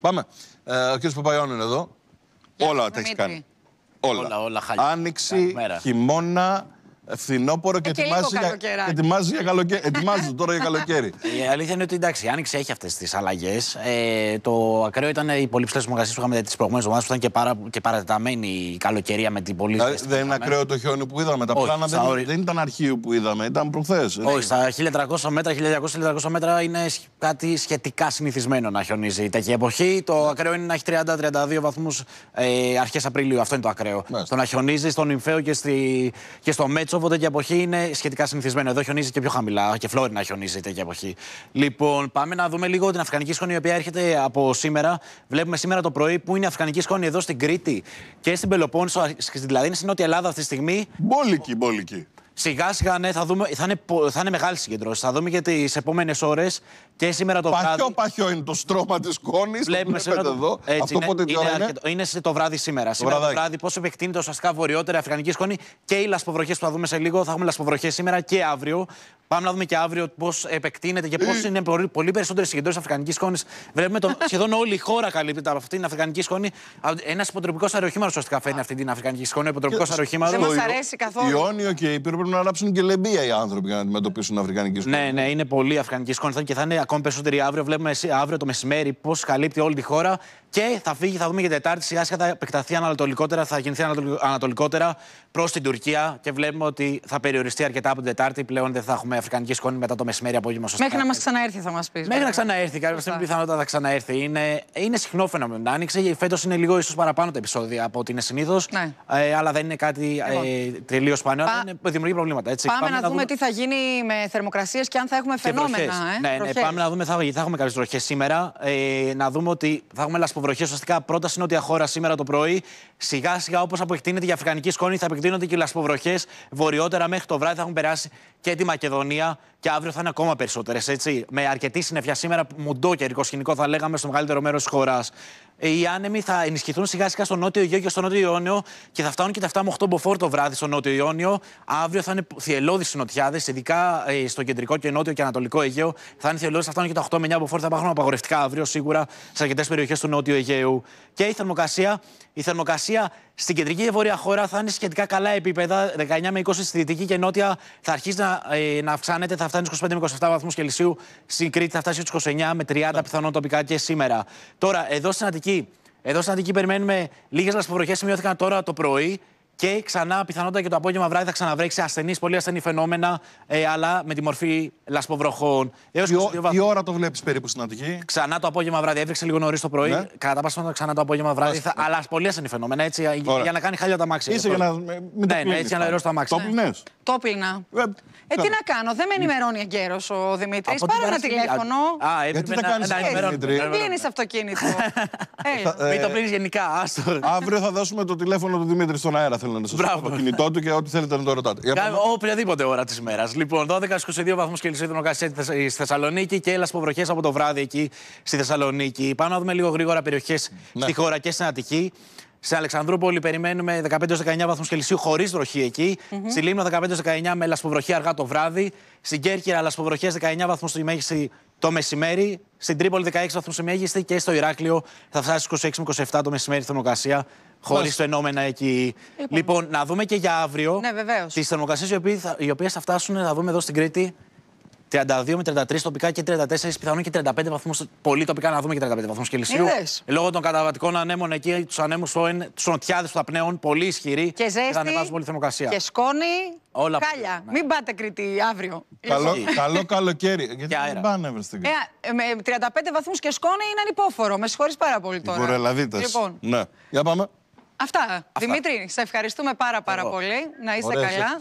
Πάμε. Ε, ο κ. Παπαϊόν είναι εδώ. όλα τα έχεις κάνει. Όλα. όλα, όλα χαλιά. Άνοιξη, χειμώνα, φθινόπωρο και, ε, και ετοιμάζει για, για καλοκαίρι. Ετοιμάζει τώρα για καλοκαίρι. Η αλήθεια είναι ότι εντάξει, Άνοιξη έχει αυτές τις αλλαγές. Ε, το ακραίο ήταν οι πολύ ψηλές θερμοκρασίες που είχαμε τις προηγούμενες εβδομάδες που ήταν και, παρα, και παρατεταμένη η καλοκαιρία με την πολύ δηλαδή, ψηλή. δεν είναι ακραίο το χιόνι που είδαμε. Τα πλάνα δεν, ορι... δεν ήταν αρχείο που είδαμε, ήταν προχθές. Όχι, στα 1300 μέτρα, 1200-1300 μέτρα είναι κάτι σχετικά συνηθισμένο να χιονίζει τέτοια εποχή. Το ναι. ακραίο είναι να έχει 30-32 βαθμούς ε, αρχές Απριλίου. Αυτό είναι το ακραίο. Το να χιονίζει στον Ιμφαίο στη, και στο Μέτσο Κόσοβο τέτοια εποχή είναι σχετικά συνηθισμένο. Εδώ χιονίζει και πιο χαμηλά. Και Φλόρινα χιονίζει τέτοια εποχή. Λοιπόν, πάμε να δούμε λίγο την Αφρικανική σκόνη η οποία έρχεται από σήμερα. Βλέπουμε σήμερα το πρωί που είναι η Αφρικανική σκόνη εδώ στην Κρήτη και στην Πελοπόννησο, δηλαδή είναι στην Νότια Ελλάδα αυτή τη στιγμή. Μπόλικη, μπόλικη. Σιγά σιγά ναι, θα, δούμε, θα, είναι, θα είναι μεγάλη συγκεντρώση. Θα δούμε για τις επόμενες ώρες και σήμερα το παχιό, βράδυ. Παχιό, παχιό είναι το στρώμα της κόνη. Βλέπουμε σήμερα. Το... Εδώ. Έτσι, Αυτό είναι, είναι, αρκετό, είναι το βράδυ σήμερα. Το σήμερα το βράδυ, Πώς επεκτείνεται ουσιαστικά βορειότερα αφρικανική σκόνη και οι λασποβροχέ που θα δούμε σε λίγο. Θα έχουμε λασποβροχέ σήμερα και αύριο. Πάμε να δούμε και αύριο πώς επεκτείνεται και πώς ε. είναι πολύ, πολύ περισσότερε συγκεντρώσει αφρικανικής σκόνης. Βλέπουμε το, σχεδόν όλη η χώρα καλύπτεται από αυτή την αφρικανική σκόνη. Ένας υποτροπικός αεροχήμαρο ουσιαστικά φέρνει αυτή την αφρικανική σκόνη. Υποτροπικό αεροχήμαρο. Δεν μας αρέσει καθόλου. Ιόνιο και Θέλουν να ράψουν και λεμπία οι άνθρωποι για να αντιμετωπίσουν αφρικανική σκόνη. Ναι, ναι, είναι πολύ αφρικανική σκόνη και θα είναι ακόμη περισσότεροι αύριο. Βλέπουμε αύριο το μεσημέρι πώς καλύπτει όλη τη χώρα και θα φύγει, θα δούμε και Τετάρτη. Η θα επεκταθεί ανατολικότερα, θα γεννηθεί ανατολικότερα προς την Τουρκία και βλέπουμε ότι θα περιοριστεί αρκετά από την Τετάρτη. Πλέον δεν θα έχουμε αφρικανική σκόνη μετά το μεσημέρι απόγευμα. Σωστά. Μέχρι να μας ξαναέρθει, θα μας πεις. Μέχρι να ξαναέρθει, κάποια στιγμή πιθανότατα θα ξαναέρθει. Είναι, είναι συχνό φαινόμενο. Να άνοιξε. Φέτος είναι λίγο ίσως παραπάνω τα επεισόδια από ότι είναι συνήθως. Ναι. Ε, αλλά δεν είναι κάτι λοιπόν. ε, τελείως σπανίο. Πα... δημιουργεί προβλήματα. Έτσι. Πάμε, πάμε να, να δούμε, τι θα γίνει με θερμοκρασίες και αν θα έχουμε φαινόμενα. Ε? Ναι, ναι, πάμε να δούμε θα, θα έχουμε κάποιες βροχές σήμερα. Ε, να δούμε ότι θα έχουμε λασποβροχέ. Ουσιαστικά πρώτα στην νότια χώρα σήμερα το πρωί. Σιγά σιγά όπως αποεκτείνεται η αφρικανική σκόνη, θα επεκτείνονται και οι λασποβροχέ. Βορειότερα μέχρι το βράδυ θα έχουν περάσει και τη Μακεδονία και αύριο θα είναι ακόμα περισσότερες. Με αρκετή συννεφιά σήμερα, μουντό καιρικό σκηνικό θα λέγαμε στο μεγαλύτερο μέρος της χώρας. Ε, οι άνεμοι θα ενισχυθούν σιγά σιγά στο νότιο Αιγαίο και στο νότιο Ιόνιο και θα φτάνουν και τα 7 με 8 μποφόρ το βράδυ στο νότιο Ιόνιο. Αύριο θα είναι θυελώδεις συνοτιάδε, ειδικά ε, στο κεντρικό και νότιο και ανατολικό Αιγαίο. Θα είναι θυελώδεις, θα φτάνουν και τα 8 με 9 μποφόρ, θα υπάρχουν απαγορευτικά αύριο σίγουρα σε αρκετές περιοχές του νότιου Αιγαίου. Και η θερμοκρασία, η θερμοκρασία στην κεντρική και βόρεια χώρα θα είναι σχετικά καλά επίπεδα, 19 με 20 στη δυτική και νότια θα αρχίσει να, ε, να αυξάνεται, θα θα φτάνει 25 με 27 βαθμούς Κελσίου. Στην Κρήτη θα φτάσει στους 29 με 30 ναι. πιθανόν τοπικά και σήμερα. Τώρα, εδώ στην Αττική, εδώ στην Αττική περιμένουμε λίγες λασποβροχέ. Σημειώθηκαν τώρα το πρωί και ξανά πιθανότατα και το απόγευμα βράδυ θα ξαναβρέξει ασθενείς, πολύ ασθενή φαινόμενα, ε, αλλά με τη μορφή λασποβροχών. Έως τι, ώρα το βλέπεις περίπου στην Αττική. Ξανά το απόγευμα βράδυ. Έβρεξε λίγο νωρίς το πρωί. Ναι. Κατά πάσα ξανά το απόγευμα βράδυ. Θα, αλλά πολύ ασθενή φαινόμενα έτσι, για να κάνει χάλια τα μάξια. να. ναι, ναι το ναι, να τα Το το ε, ε, τι να κάνω, δεν με ε, ενημερώνει εγκαίρο ο Δημήτρης. πάρω ένα τηλέφωνο. Α, έπρεπε να κάνεις ενημερώνει. Μην σε αυτοκίνητο. Μην το πλύνει γενικά, άστο. Αύριο θα δώσουμε το τηλέφωνο του Δημήτρη στον αέρα. Θέλω να σας πω το κινητό του και ό,τι θέλετε να το ρωτάτε. Οποιαδήποτε ώρα της μέρας. Λοιπόν, 12-22 βαθμούς Κελσίου Κασέτη στη Θεσσαλονίκη και έλα βροχέ από το βράδυ εκεί στη Θεσσαλονίκη. Πάμε να δούμε λίγο γρήγορα περιοχές ναι. στη χώρα και στην Αττική. Σε Αλεξανδρούπολη περιμένουμε 15-19 βαθμούς Κελσίου χωρίς βροχή εκεί. Mm-hmm. Στη Λίμνο 15-19 με λασποβροχή αργά το βράδυ. Στην Κέρκυρα λασποβροχές 19 βαθμούς στη μέγιστη το μεσημέρι. Στην Τρίπολη 16 βαθμούς στη μέγιστη και στο Ηράκλειο θα φτάσει 26-27 το μεσημέρι θερμοκρασία. Χωρίς φαινόμενα εκεί. Λοιπόν. λοιπόν. να δούμε και για αύριο ναι, τις θερμοκρασίες οι οποίες θα φτάσουν, να δούμε εδώ στην Κρήτη, 32 με 33 τοπικά και 34, πιθανόν και 35 βαθμού. Πολύ τοπικά να δούμε και 35 βαθμού Κελσίου. Λόγω των καταβατικών ανέμων εκεί, τους ανέμους του που τους απνέων, πολύ ισχυροί. Και ζέστη. Θα ανεβάζουμε όλη θερμοκρασία. Και σκόνη. Όλα Χάλια. Ναι. Μην πάτε Κρήτη αύριο. Καλό, καλό καλοκαίρι. Γιατί και δεν πάνε στην ε, με 35 βαθμούς και σκόνη είναι ανυπόφορο. Με συγχωρείς πάρα πολύ τώρα. Βορελαδίτε. Λοιπόν. Ναι. Για πάμε. Αυτά. Δημήτρη, σε ευχαριστούμε πάρα πάρα πολύ. Να είστε καλά.